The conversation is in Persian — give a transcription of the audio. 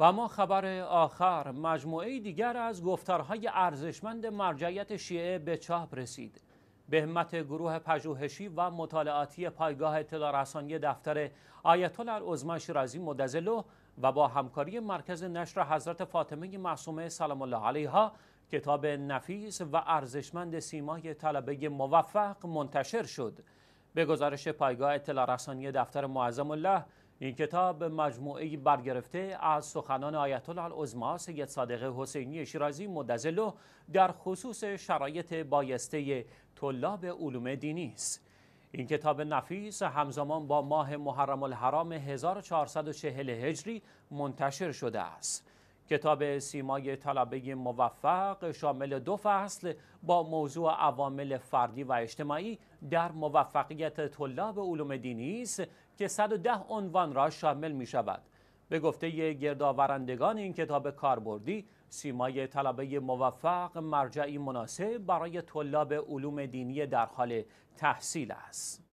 و خبر آخر مجموعه دیگر از گفتارهای ارزشمند مرجعیت شیعه به چاپ رسید به همت گروه پژوهشی و مطالعاتی پایگاه اطلاع رسانی دفتر آیت الله عظما شیرازی مدزلو و با همکاری مرکز نشر حضرت فاطمه معصومه سلام الله علیها کتاب نفیس و ارزشمند سیمای طلبه موفق منتشر شد به گزارش پایگاه اطلاع رسانی دفتر معظم الله این کتاب مجموعه برگرفته از سخنان آیت الله العظما سید صادق حسینی شیرازی مدزلو در خصوص شرایط بایسته طلاب علوم دینی است این کتاب نفیس همزمان با ماه محرم الحرام 1440 هجری منتشر شده است کتاب سیمای طلبه موفق شامل دو فصل با موضوع عوامل فردی و اجتماعی در موفقیت طلاب علوم دینی است که 110 عنوان را شامل می شود. به گفته گردآورندگان این کتاب کاربردی سیمای طلبه موفق مرجعی مناسب برای طلاب علوم دینی در حال تحصیل است.